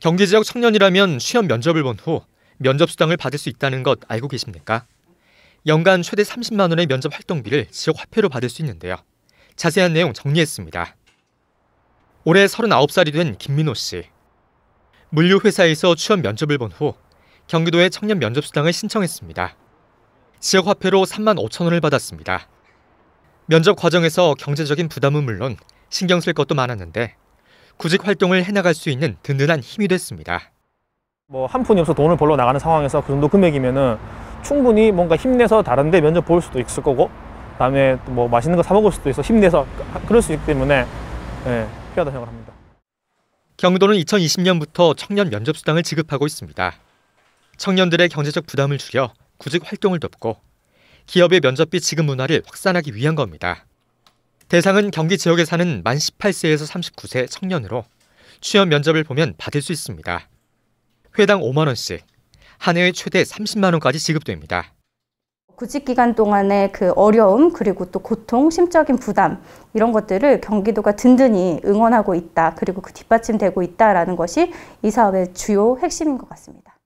경제 지역 청년이라면 시험 면접을 본 후 면접 수당을 받을 수 있다는 것 알고 계십니까? 연간 최대 30만 원의 면접 활동비를 지역 화폐로 받을 수 있는데요. 자세한 내용 정리했습니다. 올해 39살이 된 김민호 씨. 물류 회사에서 취업 면접을 본 후 경기도에 청년 면접 수당을 신청했습니다. 지역 화폐로 3만 5천 원을 받았습니다. 면접 과정에서 경제적인 부담은 물론 신경 쓸 것도 많았는데 구직 활동을 해나갈 수 있는 든든한 힘이 됐습니다. 뭐한 푼이 없어 돈을 벌러 나가는 상황에서 그 정도 금액이면은 충분히 뭔가 힘내서 다른데 면접 볼 수도 있을 거고 다음에 뭐 맛있는 거사 먹을 수도 있어 힘내서 그럴 수 있기 때문에 예, 필요하다 생각을 합니다. 경도는 2020년부터 청년 면접수당을 지급하고 있습니다. 청년들의 경제적 부담을 줄여 구직 활동을 돕고 기업의 면접비 지급 문화를 확산하기 위한 겁니다. 대상은 경기 지역에 사는 만 18세에서 39세 청년으로 취업 면접을 보면 받을 수 있습니다. 회당 5만 원씩, 한 해에 최대 30만 원까지 지급됩니다. 구직 기간 동안의 그 어려움 그리고 또 고통, 심적인 부담 이런 것들을 경기도가 든든히 응원하고 있다. 그리고 그 뒷받침되고 있다라는 것이 이 사업의 주요 핵심인 것 같습니다.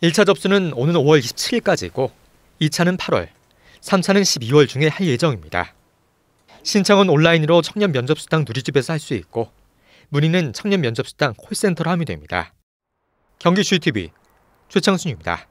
1차 접수는 오는 5월 27일까지고 2차는 8월, 3차는 12월 중에 할 예정입니다. 신청은 온라인으로 청년 면접수당 누리집에서 할 수 있고 문의는 청년 면접수당 콜센터로 하면 됩니다. 경기슈TV 최창순입니다.